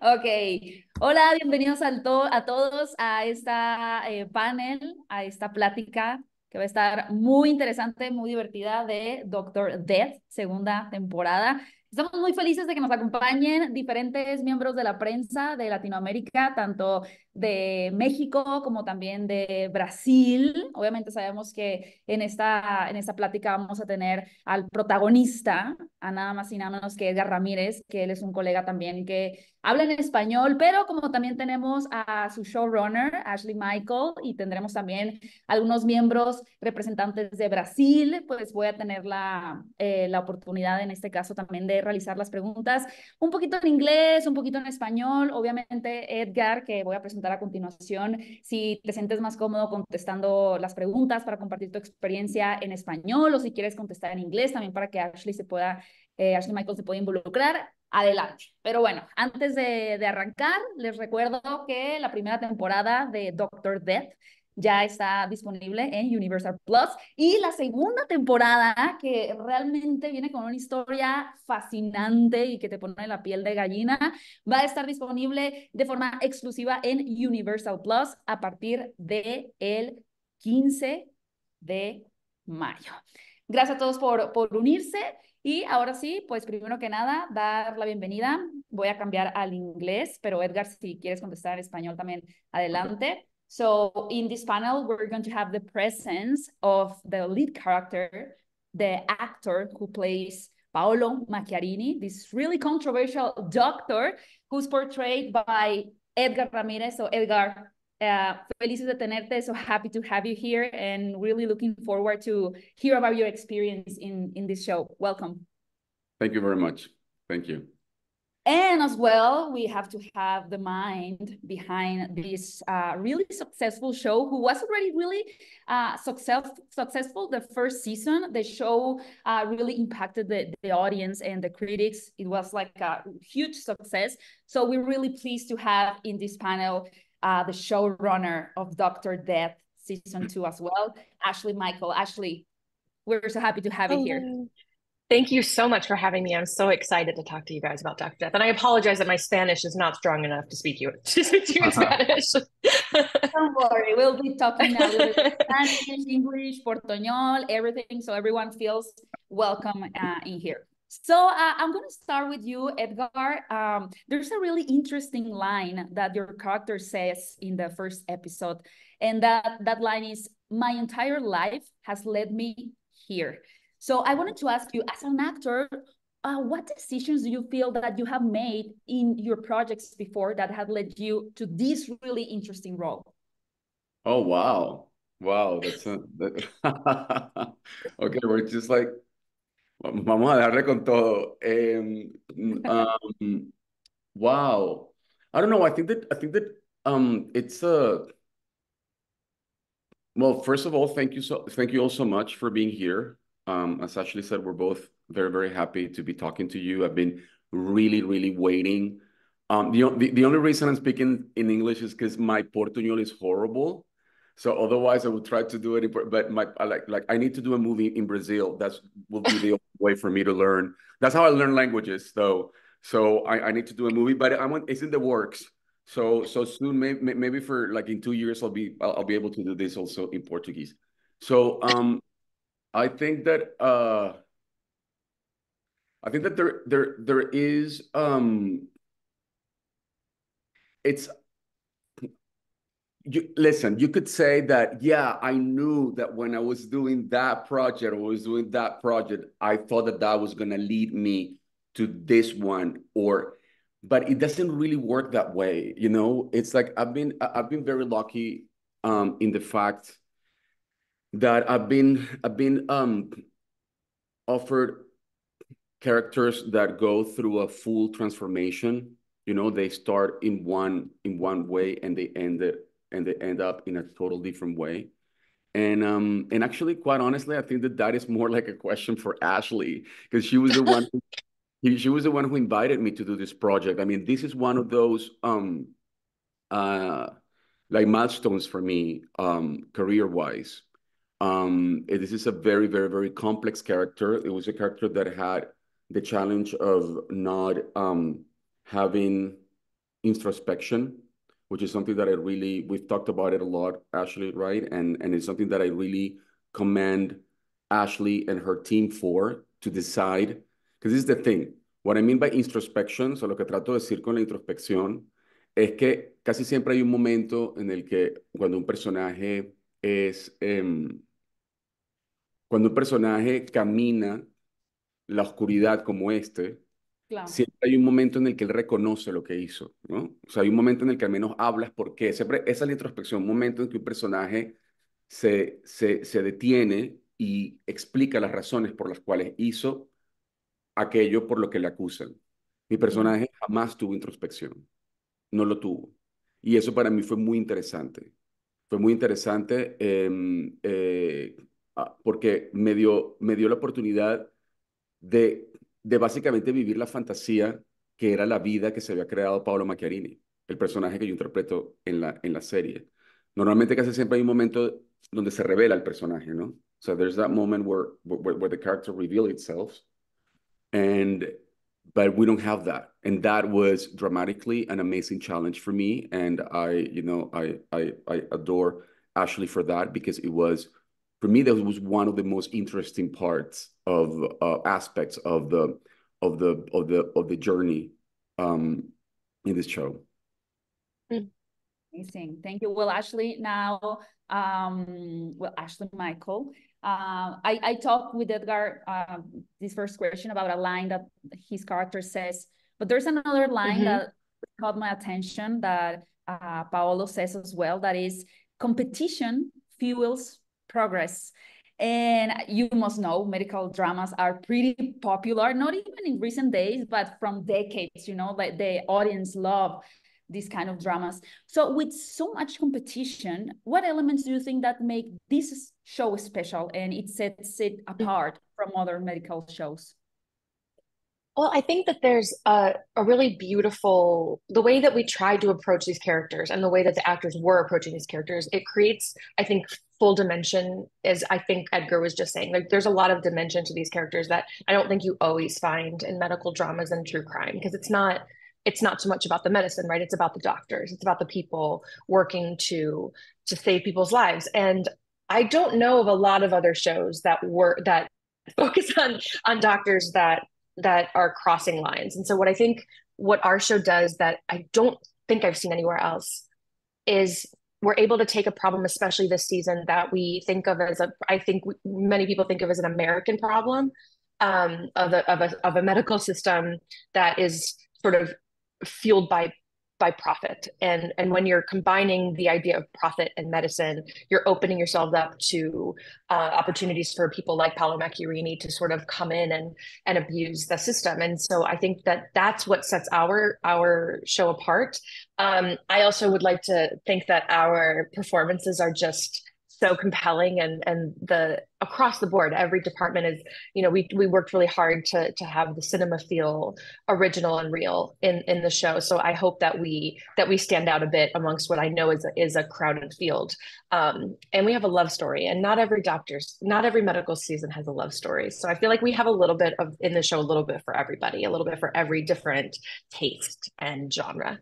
Ok, hola, bienvenidos a todos a esta eh, panel, a esta plática que va a estar muy interesante, muy divertida de Doctor Death, segunda temporada. Estamos muy felices de que nos acompañen diferentes miembros de la prensa de Latinoamérica, tanto de México como también de Brasil. Obviamente sabemos que en esta, en esta plática vamos a tener al protagonista, a nada más y nada menos que Edgar Ramírez, que él es un colega también que habla en español, pero como también tenemos a su showrunner, Ashley Michael, y tendremos también algunos miembros representantes de Brasil, pues voy a tener la, eh, la oportunidad en este caso también de realizar las preguntas, un poquito en inglés, un poquito en español. Obviamente, Edgar, que voy a presentar a continuación, si te sientes más cómodo contestando las preguntas para compartir tu experiencia en español o si quieres contestar en inglés también para que Ashley se pueda, eh, Ashley Michael se pueda involucrar adelante. Pero bueno, antes de, de, arrancar, les recuerdo que la primera temporada de Doctor Death ya está disponible en Universal Plus. Y la segunda temporada, que realmente viene con una historia fascinante y que te pone la piel de gallina, va a estar disponible de forma exclusiva en Universal Plus a partir de el 15 de mayo. Gracias a todos por, por unirse. Y ahora sí, pues primero que nada, dar la bienvenida. Voy a cambiar al inglés, pero Edgar, si quieres contestar en español también, adelante. So in this panel, we're going to have the presence of the lead character, the actor who plays Paolo Macchiarini, this really controversial doctor who's portrayed by Edgar Ramirez. So Edgar, uh, felices de tenerte, so happy to have you here and really looking forward to hear about your experience in, in this show. Welcome. Thank you very much. Thank you. And as well, we have to have the mind behind this uh, really successful show, who was already really uh, success, successful the first season. The show uh, really impacted the, the audience and the critics. It was like a huge success. So we're really pleased to have in this panel uh, the showrunner of Dr. Death season two as well, Ashley Michael. Ashley, we're so happy to have you here. Thank you so much for having me. I'm so excited to talk to you guys about Dr. Death. And I apologize that my Spanish is not strong enough to speak you to speak to you in uh-huh. Spanish. Don't worry, we'll be talking now. Spanish, English, Portonol, everything, so everyone feels welcome uh, in here. So uh, I'm going to start with you, Edgar. Um, there's a really interesting line that your character says in the first episode, and that that line is, "My entire life has led me here." So I wanted to ask you, as an actor, uh, what decisions do you feel that you have made in your projects before that have led you to this really interesting role? Oh wow, wow! That's a, that... okay. We're just like vamos a darle con todo. um, wow, I don't know. I think that I think that um, it's a well. First of all, thank you so thank you all so much for being here. Um, as Ashley said, we're both very, very happy to be talking to you. I've been really, really waiting. Um, the only reason I'm speaking in English is because my Portuñol is horrible. So otherwise, I would try to do it. But my like like I need to do a movie in Brazil. That's will be the only way for me to learn. That's how I learn languages, though. So I, I need to do a movie, but I want it's in the works. So so soon, maybe maybe for like in two years, I'll be I'll, I'll be able to do this also in Portuguese. So um, I think that uh, I think that there there there is um, it's you listen you could say that yeah i knew that when i was doing that project or was doing that project i thought that that was going to lead me to this one or but it doesn't really work that way you know it's like i've been i've been very lucky um in the fact that I've been I've been um, offered characters that go through a full transformation. You know, they start in one in one way and they end it and they end up in a total different way. And um, and actually, quite honestly, I think that that is more like a question for Ashley because she was the one. Who, she was the one who invited me to do this project. I mean, this is one of those um, uh, like milestones for me um, career wise um, eh, this is a very, very, very complex character. It was a character that had the challenge of not um, having introspection, which is something that I really, we've talked about it a lot, Ashley, right? And, and it's something that I really commend Ashley and her team for to decide. Because this is the thing. What I mean by introspection, so lo que trato de decir con la introspección, es que casi siempre hay un momento en el que cuando un personaje es em, cuando un personaje camina la oscuridad como este, siempre hay un momento en el que él reconoce lo que hizo, ¿no? O sea, hay un momento en el que al menos hablas por qué. Siempre esa es la introspección, un momento en que un personaje se, se, se detiene y explica las razones por las cuales hizo aquello por lo que le acusan. Mi personaje jamás tuvo introspección, no lo tuvo. Y eso para mí fue muy interesante fue muy interesante em, eh, ah, porque me dio, me dio la oportunidad de, de básicamente vivir la fantasía que era la vida que se había creado Paolo Macchiarini, el personaje que yo interpreto en la, en la serie. Normalmente casi siempre hay un momento donde se revela el personaje, ¿no? So there's that moment where, where the character reveals itself. And but we don't have that and that was dramatically an amazing challenge for me and i you know i i, I adore ashley for that because it was for me that was one of the most interesting parts of uh, aspects of the of the of the of the journey um in this show amazing thank you well ashley now um well ashley michael uh, I, I talked with Edgar um, this first question about a line that his character says, but there's another line mm -hmm. that caught my attention that uh, Paolo says as well that is competition fuels progress. And you must know medical dramas are pretty popular, not even in recent days, but from decades, you know, like the audience love these kind of dramas. So with so much competition, what elements do you think that make this show special and it sets it apart from other medical shows? Well, I think that there's a, a really beautiful the way that we tried to approach these characters and the way that the actors were approaching these characters. It creates, I think, full dimension. As I think Edgar was just saying, like there's a lot of dimension to these characters that I don't think you always find in medical dramas and true crime because it's not it's not so much about the medicine right it's about the doctors it's about the people working to to save people's lives and i don't know of a lot of other shows that were that focus on on doctors that that are crossing lines and so what i think what our show does that i don't think i've seen anywhere else is we're able to take a problem especially this season that we think of as a i think many people think of as an american problem um, of, a, of, a, of a medical system that is sort of fueled by by profit and and when you're combining the idea of profit and medicine you're opening yourselves up to uh, opportunities for people like paolo macchiarini to sort of come in and and abuse the system and so i think that that's what sets our our show apart um, i also would like to think that our performances are just so compelling and and the across the board every department is you know we we worked really hard to to have the cinema feel original and real in in the show so i hope that we that we stand out a bit amongst what i know is a, is a crowded field um, and we have a love story and not every doctor's not every medical season has a love story so i feel like we have a little bit of in the show a little bit for everybody a little bit for every different taste and genre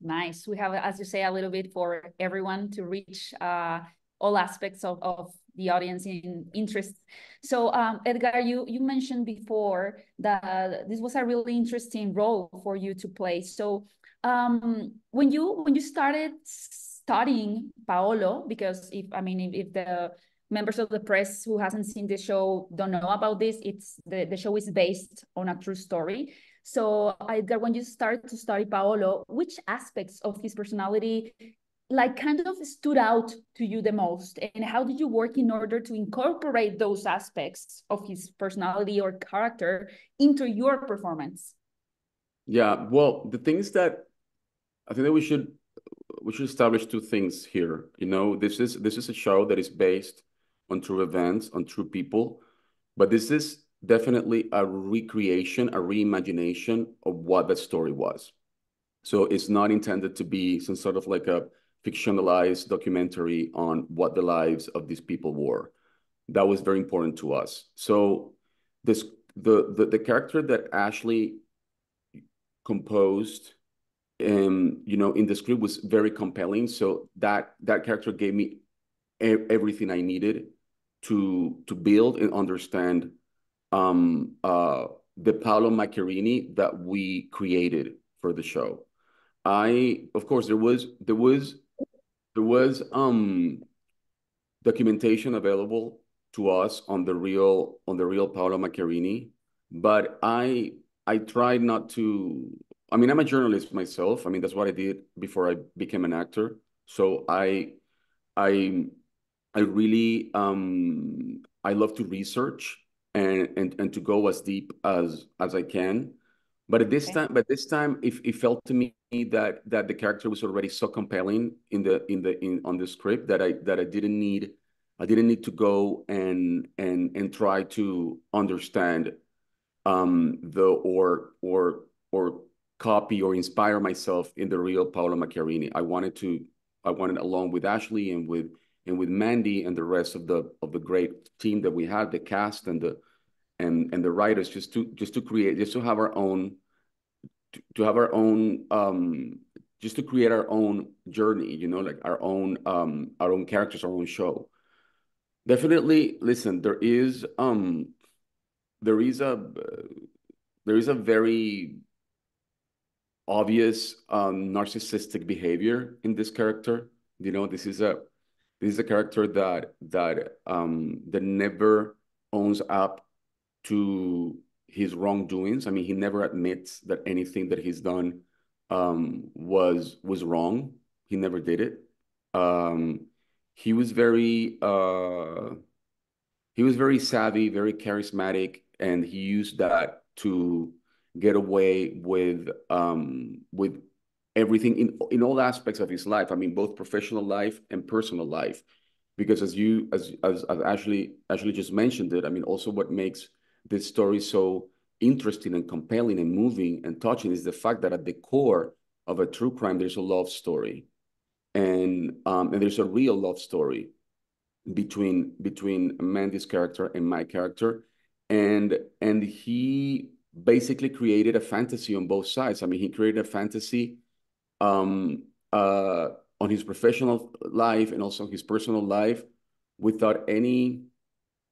nice we have as you say a little bit for everyone to reach uh, all aspects of, of the audience in interest. So um, Edgar, you, you mentioned before that this was a really interesting role for you to play. So um, when you when you started studying Paolo, because if I mean if, if the members of the press who hasn't seen the show don't know about this, it's the, the show is based on a true story. So Edgar, when you start to study Paolo, which aspects of his personality like kind of stood out to you the most and how did you work in order to incorporate those aspects of his personality or character into your performance yeah well the things that i think that we should we should establish two things here you know this is this is a show that is based on true events on true people but this is definitely a recreation a reimagination of what that story was so it's not intended to be some sort of like a fictionalized documentary on what the lives of these people were. That was very important to us. So this the the, the character that Ashley composed um you know in the script was very compelling so that that character gave me everything i needed to to build and understand um uh the paolo Maccherini that we created for the show i of course there was there was there was um, documentation available to us on the real on the real Paolo Maccherini, but I I tried not to. I mean, I'm a journalist myself. I mean, that's what I did before I became an actor. So I I I really um, I love to research and, and and to go as deep as as I can. But at this okay. time, but this time, if it, it felt to me that that the character was already so compelling in the in the in on the script that I that I didn't need I didn't need to go and and and try to understand um the or or or copy or inspire myself in the real Paolo Macchiarini. I wanted to I wanted along with Ashley and with and with Mandy and the rest of the of the great team that we had, the cast and the and and the writers just to just to create just to have our own to, have our own um, just to create our own journey, you know, like our own um, our own characters, our own show. Definitely, listen, there is um, there is a there is a very obvious um, narcissistic behavior in this character. You know, this is a this is a character that that um, that never owns up to his wrongdoings. I mean, he never admits that anything that he's done um, was was wrong. He never did it. Um, he was very uh, he was very savvy, very charismatic, and he used that to get away with um, with everything in in all aspects of his life. I mean, both professional life and personal life, because as you as as, as Ashley Ashley just mentioned it. I mean, also what makes this story so interesting and compelling and moving and touching is the fact that at the core of a true crime, there's a love story. And, um, and there's a real love story between between Mandy's character and my character. And and he basically created a fantasy on both sides. I mean, he created a fantasy um, uh, on his professional life and also his personal life without any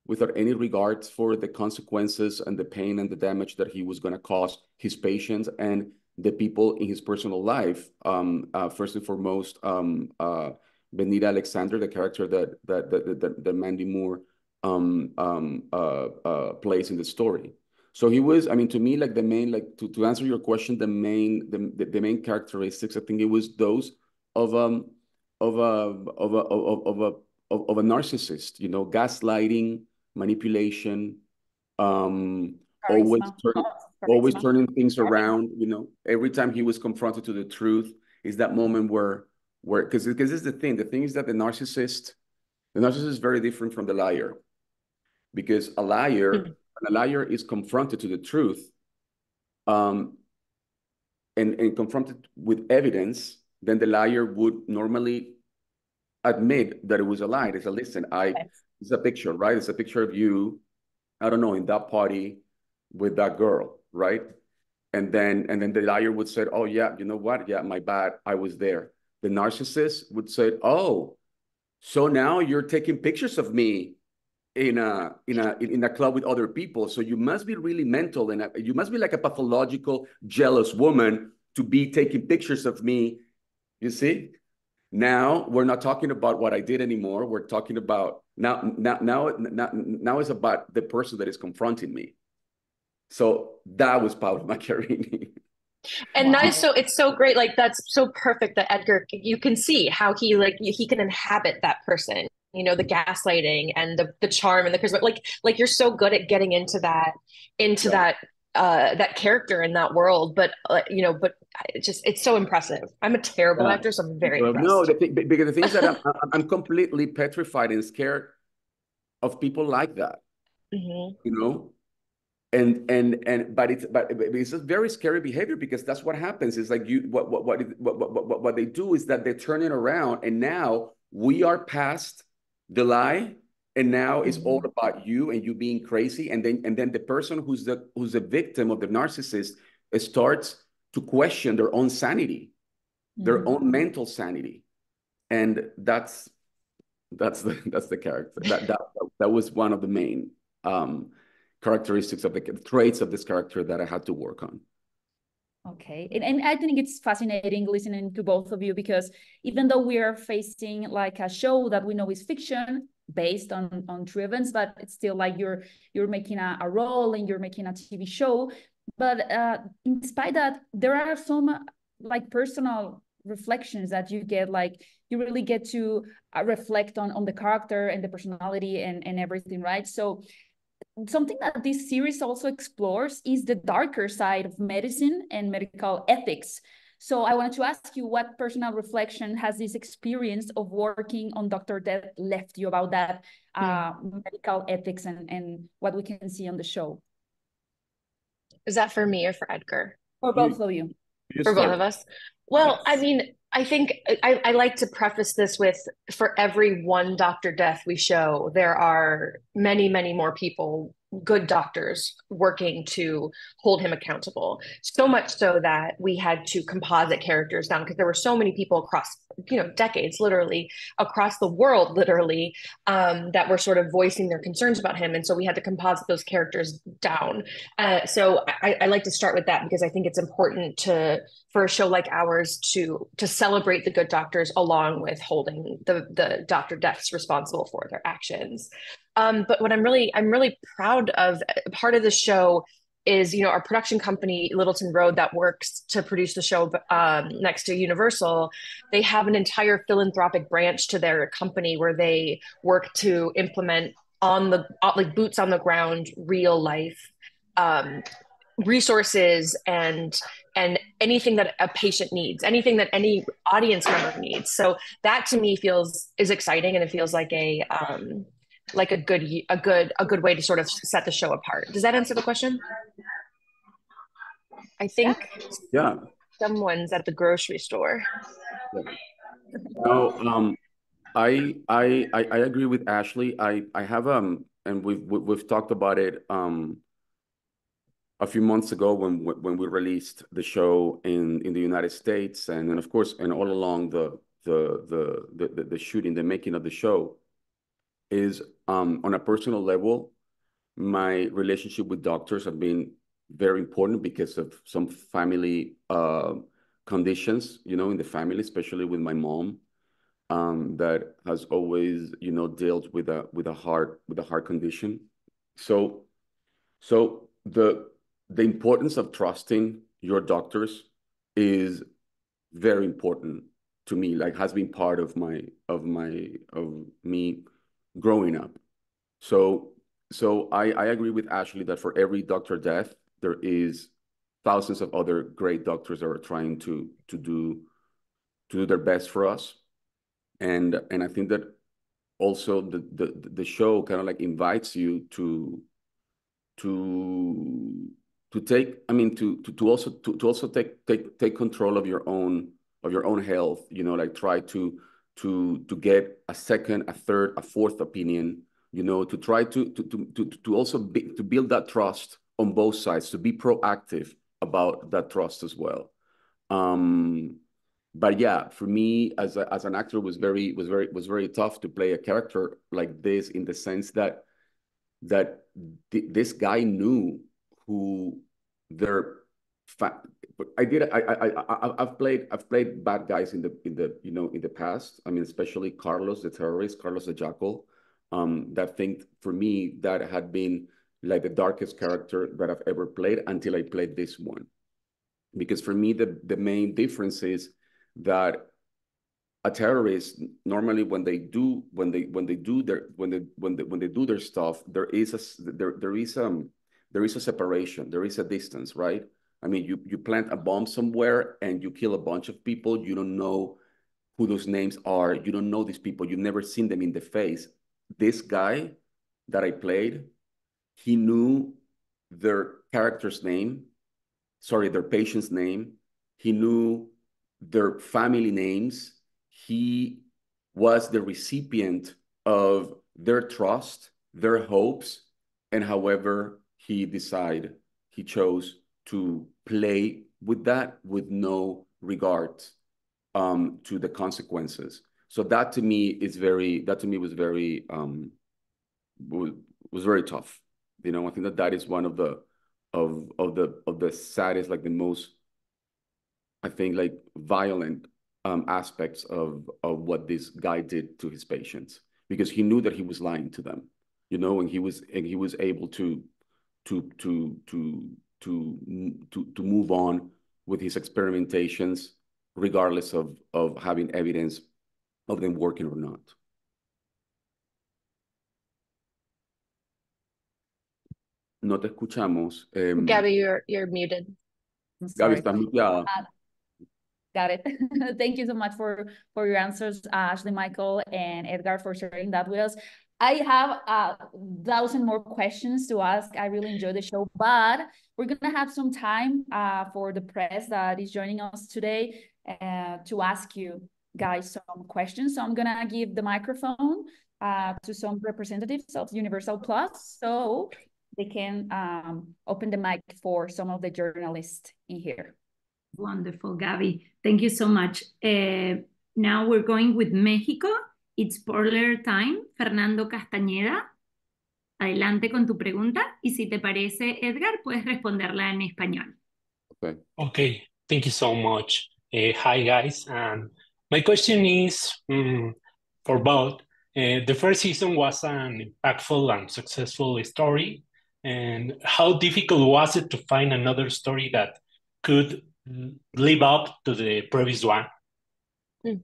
without any regard for the consequences and the pain and the damage that he was going to cause his patients and the people in his personal life. Um, uh, first and foremost, um, uh, Benita Alexander, the character that that that, that, that Mandy Moore um, um, uh, uh, plays in the story. So he was, I mean, to me, like the main, like to, to answer your question, the main, the, the main characteristics, I think it was those of um of a of a of a of a, of a narcissist, you know, gaslighting, manipulation, um, always turn, oh, always turning things around. You know, every time he was confronted to the truth, is that moment where where because because this is the thing. The thing is that the narcissist, the narcissist is very different from the liar, because a liar, hmm. a liar is confronted to the truth, um, and and confronted with evidence. Then the liar would normally admit that it was a lie. They said, "Listen, I it's a picture, right? It's a picture of you, I don't know, in that party with that girl, right? And then and then the liar would say, Oh yeah, you know what? Yeah, my bad. I was there. The narcissist would say, Oh, so now you're taking pictures of me in a in a in a club with other people. So you must be really mental and you must be like a pathological jealous woman to be taking pictures of me. You see? Now we're not talking about what I did anymore. We're talking about now, now, now, now, now it's about the person that is confronting me. So that was Paolo Macchiarini. and wow. so it's so great like that's so perfect that edgar you can see how he like he can inhabit that person you know the gaslighting and the the charm and the charisma like like you're so good at getting into that into yeah. that uh that character in that world but uh, you know but it's just it's so impressive. I'm a terrible actor, so I'm very well, No, the th- because the thing is that I'm, I'm completely petrified and scared of people like that. Mm-hmm. You know, and and and but it's but it's a very scary behavior because that's what happens. It's like you what what what what what, what, what they do is that they're turning around and now we are past the lie and now mm-hmm. it's all mm-hmm. about you and you being crazy and then and then the person who's the who's the victim of the narcissist starts to question their own sanity, mm-hmm. their own mental sanity. And that's that's the that's the character. That that, that was one of the main um, characteristics of the traits of this character that I had to work on. Okay. And, and I think it's fascinating listening to both of you because even though we are facing like a show that we know is fiction based on on true events, but it's still like you're you're making a, a role and you're making a TV show but uh, in spite that there are some like personal reflections that you get like you really get to uh, reflect on on the character and the personality and and everything right so something that this series also explores is the darker side of medicine and medical ethics so i wanted to ask you what personal reflection has this experience of working on dr death left you about that hmm. uh, medical ethics and and what we can see on the show is that for me or for Edgar? For both you, of you. you for start. both of us. Well, yes. I mean, I think I, I, like to preface this with for every one Dr. Death we show, there are many, many more people good doctors working to hold him accountable. So much so that we had to composite characters down because there were so many people across, you know, decades, literally across the world, literally, um, that were sort of voicing their concerns about him. And so we had to composite those characters down. Uh, so I, I like to start with that because I think it's important to for a show like ours to to celebrate the good doctors along with holding the the doctor deaths responsible for their actions. Um, but what I'm really I'm really proud of uh, part of the show is you know our production company Littleton Road that works to produce the show um, next to Universal. They have an entire philanthropic branch to their company where they work to implement on the uh, like boots on the ground real life um, resources and and anything that a patient needs anything that any audience member needs so that to me feels is exciting and it feels like a um, like a good a good a good way to sort of set the show apart. Does that answer the question? I think yeah. Someone's at the grocery store. Yeah. No, um, I I I agree with Ashley. I I have um and we've we've talked about it um a few months ago when when we released the show in in the United States and and of course and all along the the the the, the shooting the making of the show is um, on a personal level, my relationship with doctors have been very important because of some family uh, conditions, you know, in the family, especially with my mom, um, that has always, you know, dealt with a with a heart with a heart condition. So, so the the importance of trusting your doctors is very important to me. Like has been part of my of my of me growing up. So, so I, I agree with Ashley that for every doctor death, there is thousands of other great doctors that are trying to to do to do their best for us. And and I think that also the the the show kind of like invites you to to to take i mean to to, to also to, to also take take take control of your own of your own health you know like try to to to get a second, a third, a fourth opinion. You know, to try to to to to also be, to build that trust on both sides, to be proactive about that trust as well. Um, but yeah, for me as a, as an actor was very was very was very tough to play a character like this in the sense that that th this guy knew who their but I did. I, I I I've played I've played bad guys in the in the you know in the past. I mean, especially Carlos the terrorist, Carlos the jackal. Um, that thing for me that had been like the darkest character that I've ever played until I played this one, because for me the the main difference is that a terrorist normally when they do when they when they do their when they when they when they do their stuff there is a there there is um there is a separation there is a distance right I mean, you, you plant a bomb somewhere and you kill a bunch of people. You don't know who those names are. You don't know these people. You've never seen them in the face. This guy that I played, he knew their character's name, sorry, their patient's name. He knew their family names. He was the recipient of their trust, their hopes, and however he decided, he chose to play with that with no regard um, to the consequences. So that to me is very that to me was very um, was, was very tough. You know, I think that that is one of the of of the of the saddest, like the most, I think, like violent um, aspects of of what this guy did to his patients because he knew that he was lying to them, you know, and he was and he was able to to to to to to to move on with his experimentations, regardless of of having evidence of them working or not. No te escuchamos. Um, Gabby, you're, you're muted. I'm Gabby, está muteada. Ah, got it. Thank you so much for for your answers, Ashley, Michael, and Edgar for sharing that with us. I have a uh, thousand more questions to ask. I really enjoy the show, but we're gonna have some time uh, for the press that is joining us today uh, to ask you guys some questions. So I'm gonna give the microphone uh, to some representatives of Universal Plus so they can um, open the mic for some of the journalists in here. Wonderful, Gabby. Thank you so much. Uh, now we're going with Mexico. It's Border Time, Fernando Castañeda. Adelante con tu pregunta y si te parece, Edgar, puedes responderla en español. Okay. Okay. Thank you so much. Uh, hi guys. And um, my question is um, for both. Uh, the first season was an impactful and successful story. And how difficult was it to find another story that could live up to the previous one? Mm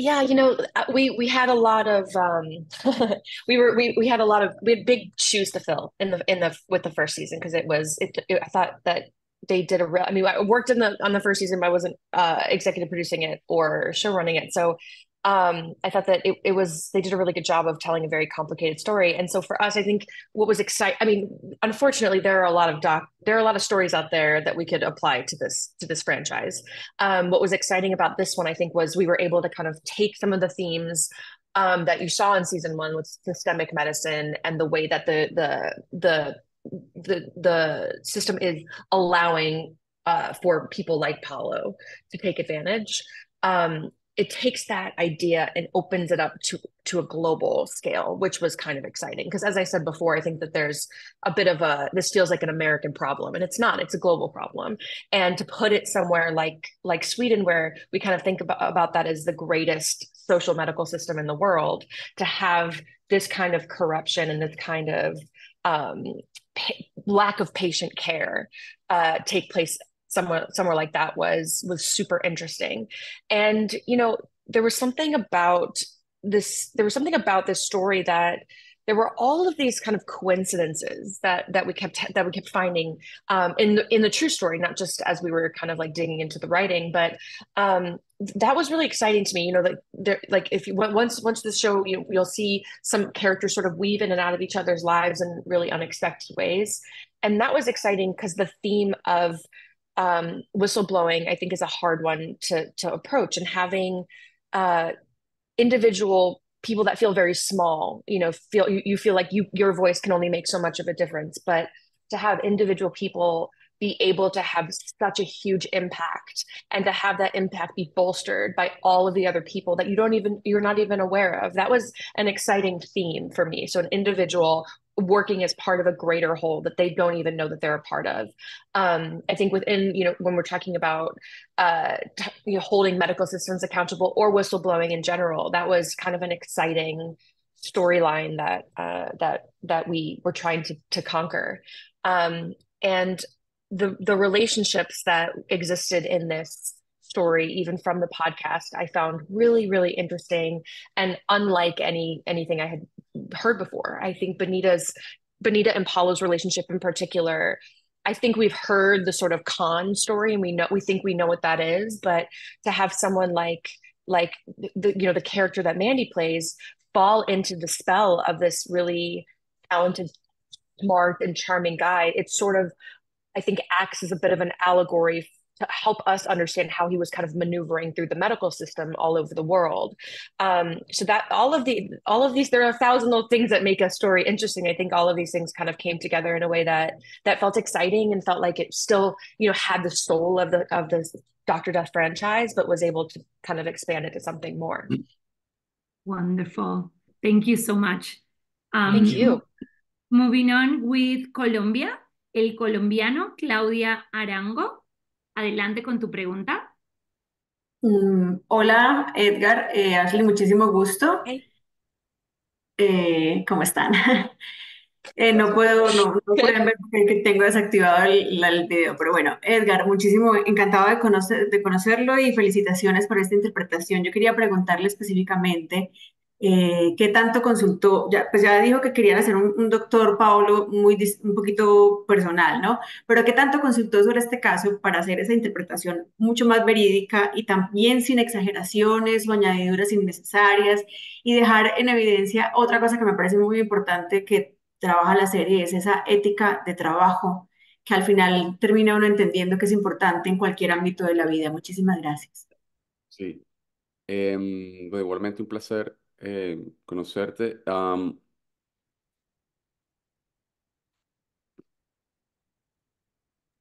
yeah you know uh, we we had a lot of um, we were we, we had a lot of we had big shoes to fill in the in the with the first season because it was it, it, i thought that they did a real i mean i worked in the on the first season but i wasn't uh, executive producing it or show running it so um, I thought that it, it was they did a really good job of telling a very complicated story. And so for us, I think what was exciting. I mean, unfortunately, there are a lot of doc there are a lot of stories out there that we could apply to this to this franchise. Um, what was exciting about this one, I think, was we were able to kind of take some of the themes um, that you saw in season one with systemic medicine and the way that the the the the the system is allowing uh, for people like Paulo to take advantage. Um, it takes that idea and opens it up to to a global scale which was kind of exciting because as i said before i think that there's a bit of a this feels like an american problem and it's not it's a global problem and to put it somewhere like like sweden where we kind of think about, about that as the greatest social medical system in the world to have this kind of corruption and this kind of um, lack of patient care uh, take place somewhere somewhere like that was was super interesting and you know there was something about this there was something about this story that there were all of these kind of coincidences that that we kept that we kept finding um, in the, in the true story, not just as we were kind of like digging into the writing, but um, that was really exciting to me. You know, like there, like if you once once the show, you, you'll see some characters sort of weave in and out of each other's lives in really unexpected ways, and that was exciting because the theme of um, whistleblowing, I think, is a hard one to to approach, and having uh, individual people that feel very small, you know, feel you, you feel like you your voice can only make so much of a difference, but to have individual people be able to have such a huge impact and to have that impact be bolstered by all of the other people that you don't even you're not even aware of that was an exciting theme for me so an individual working as part of a greater whole that they don't even know that they're a part of um, i think within you know when we're talking about uh, t- you know, holding medical systems accountable or whistleblowing in general that was kind of an exciting storyline that uh, that that we were trying to to conquer um, and the the relationships that existed in this story even from the podcast i found really really interesting and unlike any anything i had heard before. I think Benita's Benita and Paulo's relationship in particular. I think we've heard the sort of con story, and we know we think we know what that is. But to have someone like like the you know the character that Mandy plays fall into the spell of this really talented, smart, and charming guy, it's sort of I think acts as a bit of an allegory to help us understand how he was kind of maneuvering through the medical system all over the world. Um, so that all of the all of these, there are a thousand little things that make a story interesting. I think all of these things kind of came together in a way that that felt exciting and felt like it still, you know, had the soul of the of the Doctor Death franchise, but was able to kind of expand it to something more. Wonderful. Thank you so much. Um, Thank you. Moving on with Colombia, El Colombiano, Claudia Arango. Adelante con tu pregunta. Mm, hola, Edgar, eh, muchísimo gusto. Eh, ¿cómo están? Eh, no puedo, no, pueden ver que tengo desactivado el, el, video, pero bueno, Edgar, muchísimo encantado de, conocer, de conocerlo y felicitaciones por esta interpretación. Yo quería preguntarle específicamente eh, ¿Qué tanto consultó? Ya, pues ya dijo que querían hacer un, doctor Paolo muy un poquito personal, ¿no? Pero ¿qué tanto consultó sobre este caso para hacer esa interpretación mucho más verídica y también sin exageraciones o añadiduras innecesarias y dejar en evidencia otra cosa que me parece muy importante que trabaja la serie, es esa ética de trabajo que al final termina uno entendiendo que es importante en cualquier ámbito de la vida. Muchísimas gracias. Sí. Em, igualmente un placer eh, conocerte.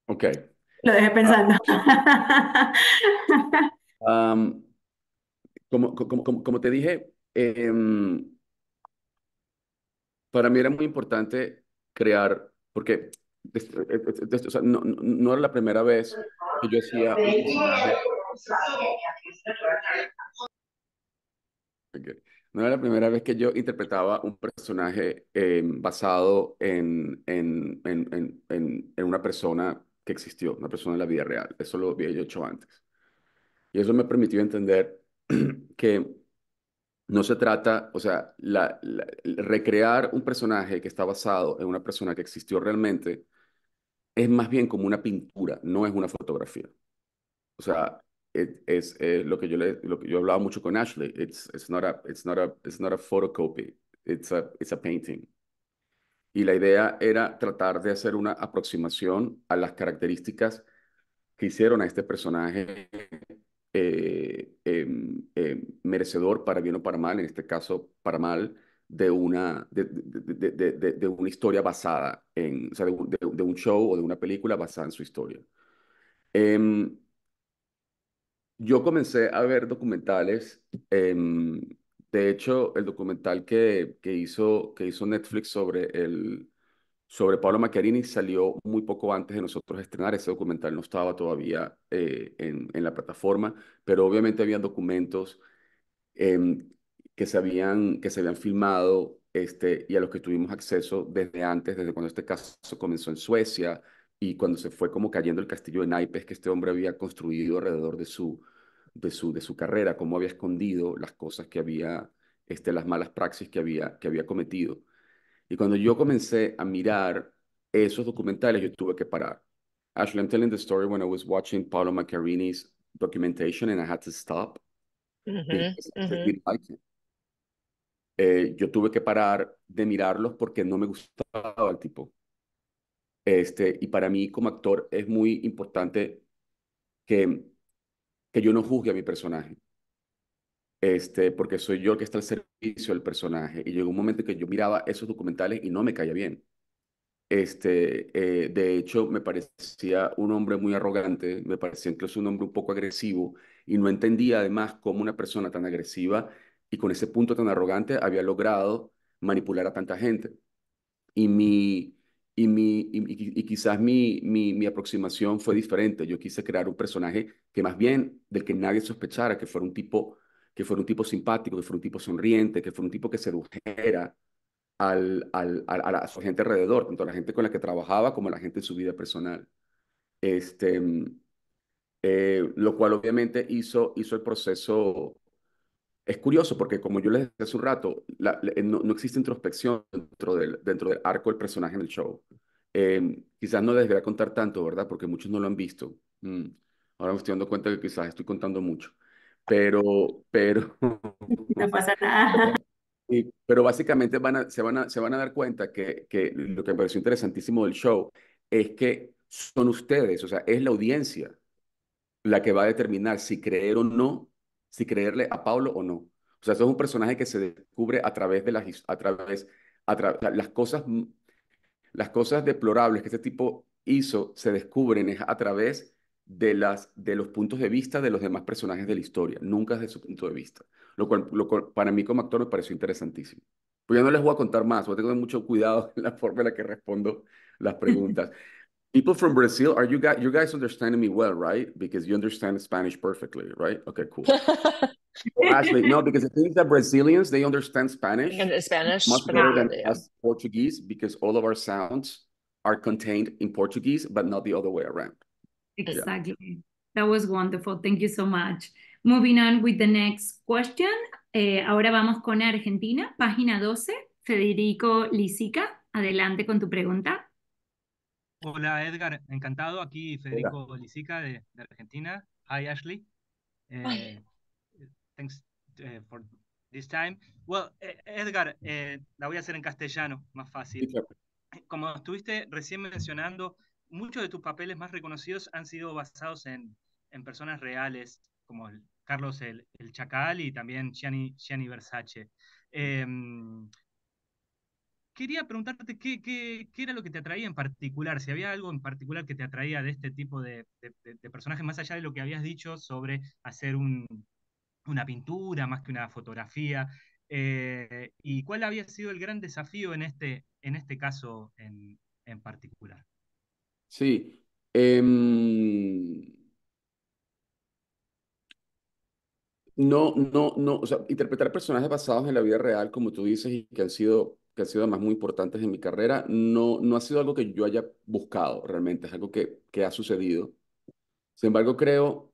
ok. Lo dejé ah, pensando. como, como, como, te dije, em, para mí era muy importante crear, porque no, no- era la primera vez que yo hacía no era la primera vez que yo interpretaba un personaje em, basado en, en, en, una persona que existió, una persona en la vida real. Eso lo había yo hecho antes. Y eso me permitió entender que no se trata, o sea, recrear un personaje que está basado en una persona que existió realmente es más bien como una pintura, no es una fotografía. O sea, es eh, lo que yo le, lo que yo hablaba mucho con Ashley. It's, it's not a, it's not it's photocopy. It's a, painting. Y la idea era tratar de hacer una aproximación a las características que hicieron a este personaje eh, em, em, merecedor, para bien o para mal, en este caso para mal, de una, de, de, de, de una historia basada en, o sea, de, un show o de una película basada en su historia. Em, yo comencé a ver documentales. Em, de hecho, el documental que, hizo, que hizo Netflix sobre, el, sobre Paolo Macchiarini salió muy poco antes de nosotros estrenar. Ese documental no estaba todavía eh, en, la plataforma, pero obviamente había documentos em, que, se habían, que se habían filmado este, y a los que tuvimos acceso desde antes, desde cuando este caso comenzó en Suecia y cuando se fue como cayendo el castillo de naipes que este hombre había construido alrededor de su, de su, de su carrera, cómo había escondido las cosas que había, este, las malas praxis que había, que había cometido. Y cuando yo comencé a mirar esos documentales, yo tuve que parar. Ashley, I'm telling the story when I was watching Paolo Macarini's documentation and I had to stop. Eh, yo tuve que parar de mirarlos porque no me gustaba el tipo. Este, y para mí como actor es muy importante que, que yo no juzgue a mi personaje. Este, porque soy yo que está al servicio del personaje. Y llegó un momento que yo miraba esos documentales y no me caía bien. Este, eh, de hecho, me parecía un hombre muy arrogante, me parecía incluso un hombre un poco agresivo y no entendía además cómo una persona tan agresiva y con ese punto tan arrogante había logrado manipular a tanta gente. Y mi, y, mi, quizás mi, mi, aproximación fue diferente. Yo quise crear un personaje que más bien del que nadie sospechara, que fuera un tipo, que fuera un tipo simpático, que fuera un tipo sonriente, que fuera un tipo que sedujera al, al, a, su gente alrededor, tanto a la gente con la que trabajaba como a la gente en su vida personal. Este, eh, lo cual obviamente hizo, hizo el proceso es curioso porque, como yo les decía hace un rato, eh, no, existe introspección dentro del, dentro del arco del personaje en el show. Em, quizás no les voy a contar tanto, ¿verdad? Porque muchos no lo han visto. Mm, ahora me estoy dando cuenta que quizás estoy contando mucho. Pero, pero... No pasa nada. pero básicamente van se, van a, se van a dar cuenta que, que lo que me pareció interesantísimo del show es que son ustedes, o sea, es la audiencia la que va a determinar si creer o no si creerle a Pablo o no. O sea, eso es un personaje que se descubre a través de las, a través, a las cosas, las cosas deplorables que este tipo hizo se descubren a través de, las, de los puntos de vista de los demás personajes de la historia, nunca desde su punto de vista. Lo cual, lo cual para mí como actor me pareció interesantísimo. Pues ya no les voy a contar más, voy a tener mucho cuidado en la forma en la que respondo las preguntas. People from Brazil, are you guys you guys understanding me well, right? Because you understand Spanish perfectly, right? Okay, cool. actually, no, because the thing that Brazilians they understand Spanish Spanish much better than yeah. us Portuguese because all of our sounds are contained in Portuguese, but not the other way around. Exactly. Yeah. That was wonderful. Thank you so much. Moving on with the next question. Eh, ahora vamos con Argentina, página 12. Federico Lisica, adelante con tu pregunta. Hola Edgar, encantado. Aquí Federico Lisica de, Argentina. Hi Ashley. Eh, thanks eh, for this time. Well, e-, Edgar, eh, la voy a hacer en castellano, más fácil. Como estuviste recién mencionando, muchos de tus papeles más reconocidos han sido basados en, personas reales, como Carlos el, Chacal y también Gianni, Versace. Em, quería preguntarte qué, era lo que te atraía en particular, si había algo en particular que te atraía de este tipo de, personajes, más allá de lo que habías dicho sobre hacer una pintura más que una fotografía. Eh, ¿Y cuál había sido el gran desafío en este, en este caso en, particular? Sí. Em, no, no, no. O sea, interpretar personajes basados en la vida real, como tú dices, y que han sido que han sido además muy importantes en mi carrera, no, no ha sido algo que yo haya buscado realmente, es algo que, que ha sucedido. Sin embargo, creo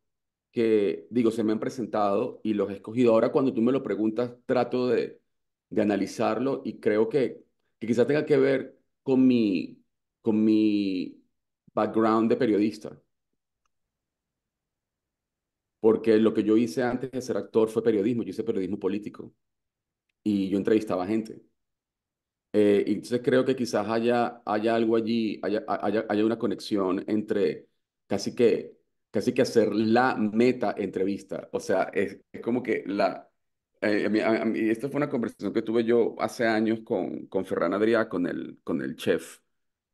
que, digo, se me han presentado y los he escogido. Ahora cuando tú me lo preguntas, trato de, de analizarlo y creo que, que quizás tenga que ver con mi, con mi background de periodista. Porque lo que yo hice antes de ser actor fue periodismo, yo hice periodismo político y yo entrevistaba gente. Eh, entonces creo que quizás haya, haya algo allí, haya, haya, una conexión entre casi que, casi que hacer la meta entrevista. O sea, es, como que la... Eh, esta fue una conversación que tuve yo hace años con, con Ferran Adrià, con el, con el chef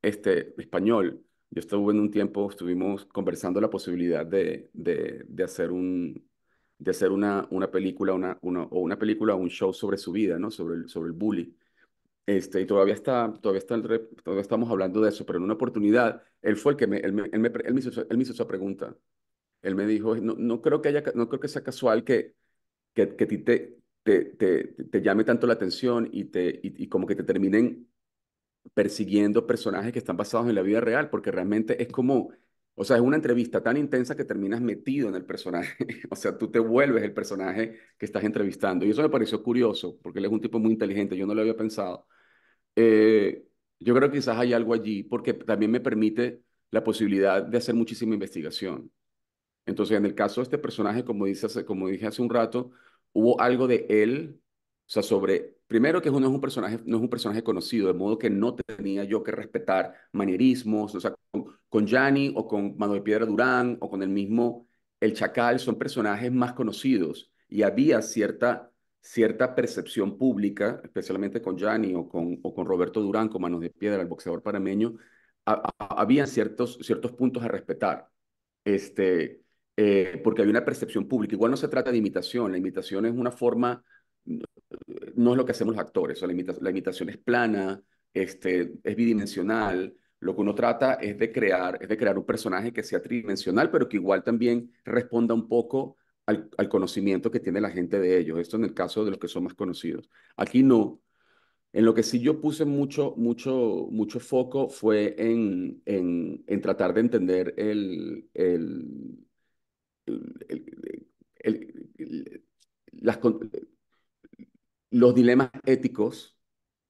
este, español. Yo estuve en un tiempo, estuvimos conversando la posibilidad de, de, de hacer un, de hacer una, una película una, o una película o un show sobre su vida, ¿no? Sobre el, sobre el bullying este, y todavía, está, todavía, estamos hablando de eso, pero en una oportunidad, él fue el que me, él me, él me, hizo, esa pregunta. Él me dijo, no, no, creo, que haya, no creo que sea casual que, que, que te, te, te, llame tanto la atención y, te, y como que te terminen persiguiendo personajes que están basados en la vida real, porque realmente es como o sea, es una entrevista tan intensa que terminas metido en el personaje. o sea, tú te vuelves el personaje que estás entrevistando. Y eso me pareció curioso, porque él es un tipo muy inteligente, yo no lo había pensado. Eh, yo creo que quizás hay algo allí, porque también me permite la posibilidad de hacer muchísima investigación. Entonces, en el caso de este personaje, como, dice, como dije hace un rato, hubo algo de él, o sea, sobre, primero que uno es un personaje, no es un personaje conocido, de modo que no tenía yo que respetar manierismos, o sea, con Yanni o con de Piedra Durán o con el mismo El Chacal, son personajes más conocidos y había cierta, cierta percepción pública, especialmente con Yanni o con, o con Roberto Durán, con Manos de Piedra, el boxeador panameño, había ciertos, ciertos puntos a respetar. Este, eh, porque hay una percepción pública. Igual no se trata de imitación, la imitación es una forma, no es lo que hacemos los actores, la, imitación, es plana, este, es bidimensional, lo que uno trata es de crear, es de crear un personaje que sea tridimensional, pero que igual también responda un poco al, conocimiento que tiene la gente de ellos. Esto en el caso de los que son más conocidos. Aquí no. En lo que sí yo puse mucho, mucho, mucho foco fue en, tratar de entender el, las, los dilemas éticos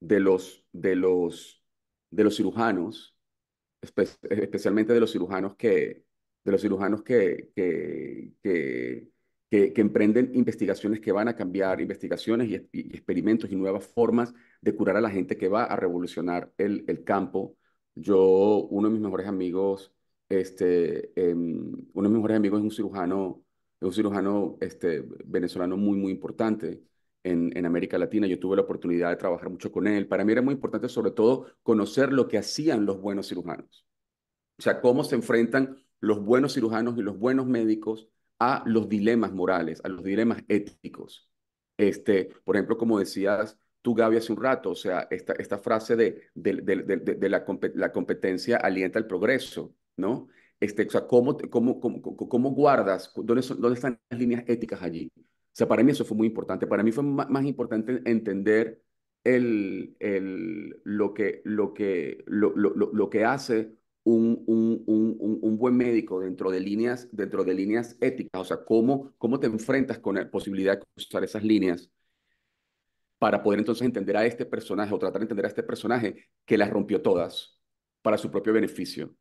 de los, de los, de los cirujanos especialmente de los cirujanos que, de los cirujanos que, que, que, que, emprenden investigaciones que van a cambiar, investigaciones y, experimentos y nuevas formas de curar a la gente que va a revolucionar el, el campo. Yo, uno de mis mejores amigos, este, em, uno de mis mejores amigos es un cirujano, es un cirujano este, venezolano muy, muy importante en, América Latina. Yo tuve la oportunidad de trabajar mucho con él. Para mí era muy importante, sobre todo, conocer lo que hacían los buenos cirujanos. O sea, cómo se enfrentan los buenos cirujanos y los buenos médicos a los dilemas morales, a los dilemas éticos. Este, por ejemplo, como decías tú, Gaby, hace un rato, o sea, esta, esta frase de, de, la, competencia alienta el progreso, ¿no? Este, o sea, ¿cómo, cómo, cómo, guardas? ¿Dónde están las líneas éticas allí? O sea, para mí eso fue muy importante. Para mí fue más, importante entender lo, que, lo, que, lo, que hace un, un, un, buen médico dentro de líneas, dentro de líneas éticas. O sea, cómo, cómo te enfrentas con la posibilidad de usar esas líneas para poder entonces entender a este personaje o tratar de entender a este personaje que las rompió todas para su propio beneficio.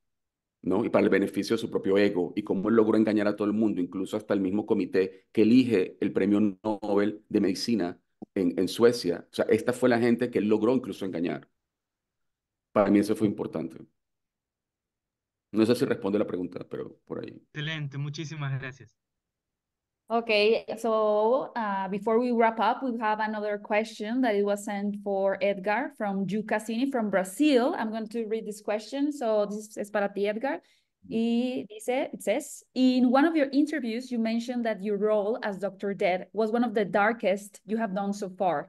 ¿no? Y para el beneficio de su propio ego y cómo él logró engañar a todo el mundo, incluso hasta el mismo comité que elige el premio Nobel de Medicina en, en Suecia. O sea, esta fue la gente que él logró incluso engañar. Para mí eso fue importante. No sé si responde la pregunta, pero por ahí. Excelente, muchísimas gracias. Okay, so uh, before we wrap up, we have another question that it was sent for Edgar from Ju Cassini from Brazil. I'm going to read this question. So this is para ti, Edgar. Y dice, it says, in one of your interviews, you mentioned that your role as Dr. Dead was one of the darkest you have done so far.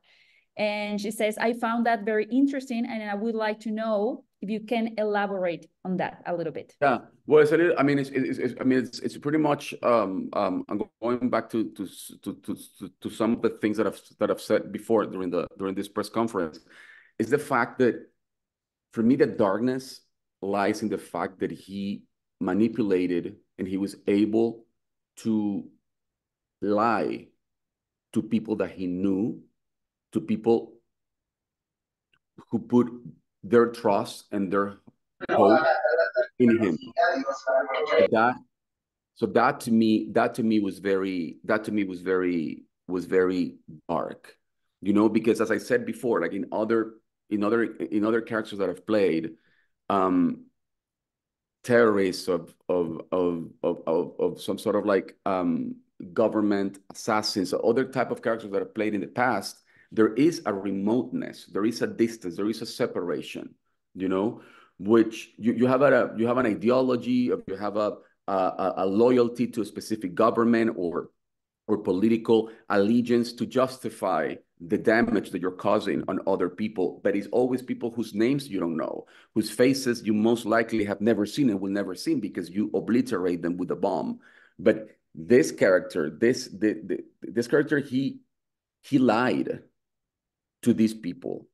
And she says, I found that very interesting and I would like to know if you can elaborate on that a little bit. Yeah, well, it's a little, I mean, it's, it's, it's I mean, it's, it's pretty much. Um, um, I'm going back to to, to to to some of the things that I've that I've said before during the during this press conference, is the fact that, for me, the darkness lies in the fact that he manipulated and he was able to lie to people that he knew, to people who put their trust and their hope in him. That so that to me that to me was very that to me was very was very dark you know because as i said before like in other in other in other characters that i've played um terrorists of of of of of, of some sort of like um government assassins other type of characters that i've played in the past there is a remoteness, there is a distance, there is a separation, you know, which you, you have a you have an ideology, you have a, a, a loyalty to a specific government or or political allegiance to justify the damage that you're causing on other people, but it's always people whose names you don't know, whose faces you most likely have never seen and will never see because you obliterate them with a bomb. But this character, this the, the, this character, he he lied to these people.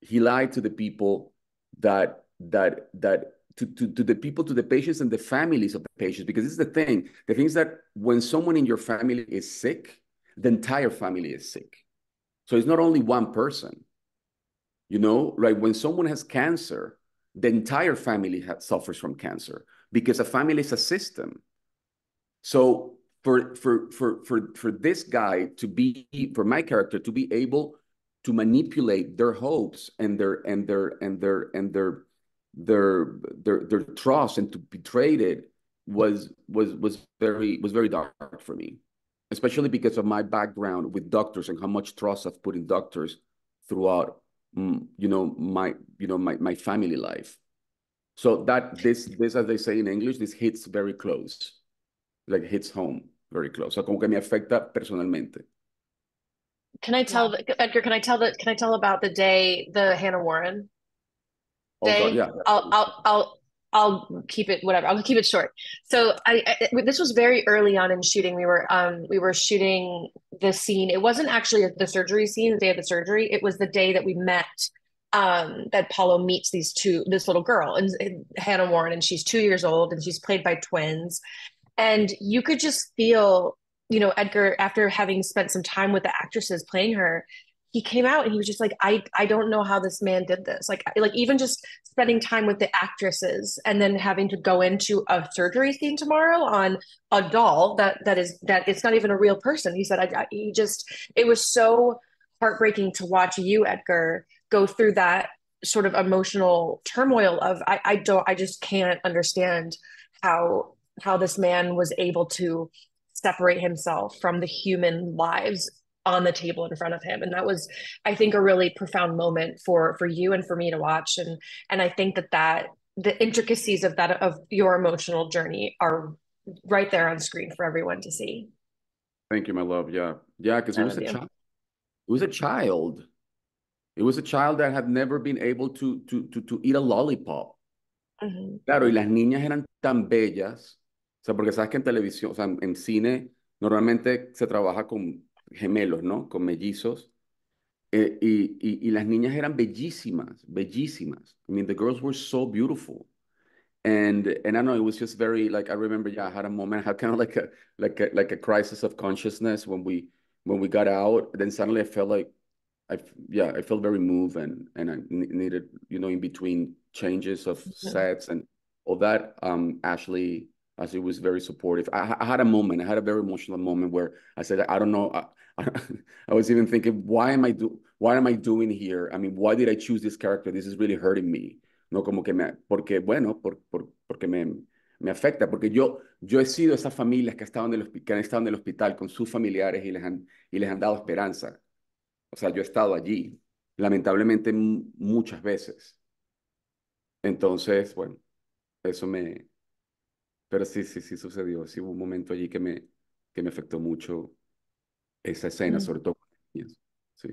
He lied to the people that that that to, to, to the people, to the patients and the families of the patients, because this is the thing. The thing is that when someone in your family is sick, the entire family is sick. So it's not only one person. You know, right? When someone has cancer, the entire family suffers from cancer because a family is a system. So for for for for for this guy to be for my character to be able to manipulate their hopes and their and their and their and their their their their trust and to betray it was was was very was very dark for me especially because of my background with doctors and how much trust i've put in doctors throughout mm, you know my you know my, my family life so that this this as they say in english this hits very close like hits home very close So como que me afecta personalmente can I tell yeah. Edgar? Can I tell that? Can I tell about the day the Hannah Warren oh, day? Oh, yeah. I'll, I'll, I'll, I'll keep it whatever. I'll keep it short. So I, I, this was very early on in shooting. We were um we were shooting the scene. It wasn't actually the surgery scene, the day of the surgery. It was the day that we met. Um, that Paulo meets these two this little girl and, and Hannah Warren, and she's two years old, and she's played by twins. And you could just feel you know, Edgar, after having spent some time with the actresses playing her, he came out and he was just like, I, I don't know how this man did this. Like, like even just spending time with the actresses and then having to go into a surgery scene tomorrow on a doll that, that is, that it's not even a real person. He said, I, I he just, it was so heartbreaking to watch you, Edgar, go through that sort of emotional turmoil of, I, I don't, I just can't understand how, how this man was able to separate himself from the human lives on the table in front of him and that was i think a really profound moment for for you and for me to watch and and i think that that the intricacies of that of your emotional journey are right there on screen for everyone to see thank you my love yeah yeah because it was a child it was a child it was a child that had never been able to to to, to eat a lollipop mm -hmm. claro y las niñas eran tan bellas O sea, porque sabes que en televisión, o sea, en, en cine, normalmente se trabaja con gemelos, ¿no? Con mellizos. Eh, y, y, y, las niñas eran bellísimas, bellísimas. I mean, the girls were so beautiful. And, and I know it was just very, like, I remember, yeah, I had a moment, I had kind of like a, like a, like a crisis of consciousness when we, when we got out. Then suddenly I felt like, I, yeah, I felt very moved and, and I needed, you know, in between changes of sets and all that, um, Ashley as it was very supportive. I, I, had a moment, I had a very emotional moment where I said, I don't know. I, was even thinking, why am I do, why am I doing here? I mean, why did I choose this character? This is really hurting me. No, como que me, porque bueno, por, porque me, me afecta, porque yo, yo he sido esas familias que, estaban han estado en el hospital con sus familiares y les han, y les han dado esperanza. O sea, yo he estado allí, lamentablemente muchas veces. Entonces, bueno, eso me, pero sí, sí, sí sucedió. Sí hubo un momento allí que me, que me afectó mucho esa escena, sobre todo Sí.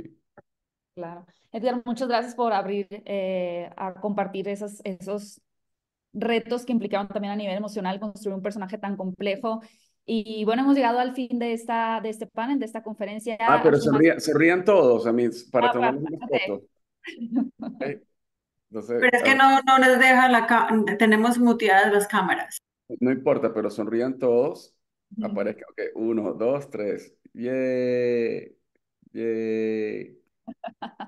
Claro. Edgar, muchas gracias por abrir eh, a compartir esas, esos retos que implicaban también a nivel emocional construir un personaje tan complejo. Y bueno, hemos llegado al fin de, esta, de este panel, de esta conferencia. Ah, pero se, rían todos, a mí, para ah, tomar una foto. pero es que ah. no, no deja la... tenemos muteadas las cámaras. No importa, pero sonrían todos. Aparezca, ok, uno, dos, tres. ¡Yay!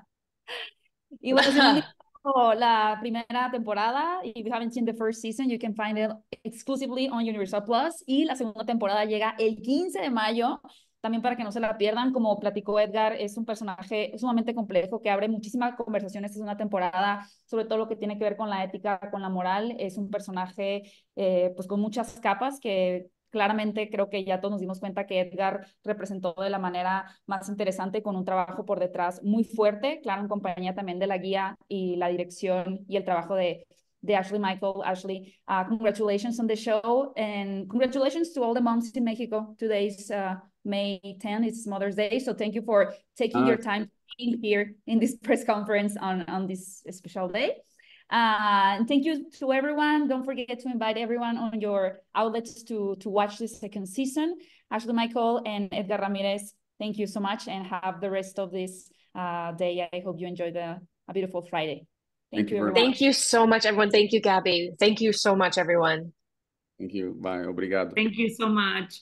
y bueno, la primera temporada, if you haven't seen the first season, you can find it exclusively on Universal Plus. Y la segunda temporada llega el 15 de mayo también para que no se la pierdan, como platicó Edgar, es un personaje sumamente complejo que abre muchísimas conversaciones, es una temporada sobre todo lo que tiene que ver con la ética, con la moral, es un personaje eh, pues con muchas capas que claramente creo que ya todos nos dimos cuenta que Edgar representó de la manera más interesante con un trabajo por detrás muy fuerte, claro, en compañía también de la guía y la dirección y el trabajo de the Ashley Michael. Ashley, uh, congratulations on the show and congratulations to all the moms in Mexico. Today's uh, May 10, it's Mother's Day. So thank you for taking uh, your ah. time being here in this press conference on, on this special day. Uh, and thank you to everyone. Don't forget to invite everyone on your outlets to, to watch the second season. Ashley Michael and Edgar Ramirez, thank you so much and have the rest of this uh, day. I hope you enjoy the a beautiful Friday. Thank, you. Everyone. Thank you so much, everyone. Thank you, Gabby. Thank you so much, everyone. Thank you. Bye. Obrigado. Thank you so much.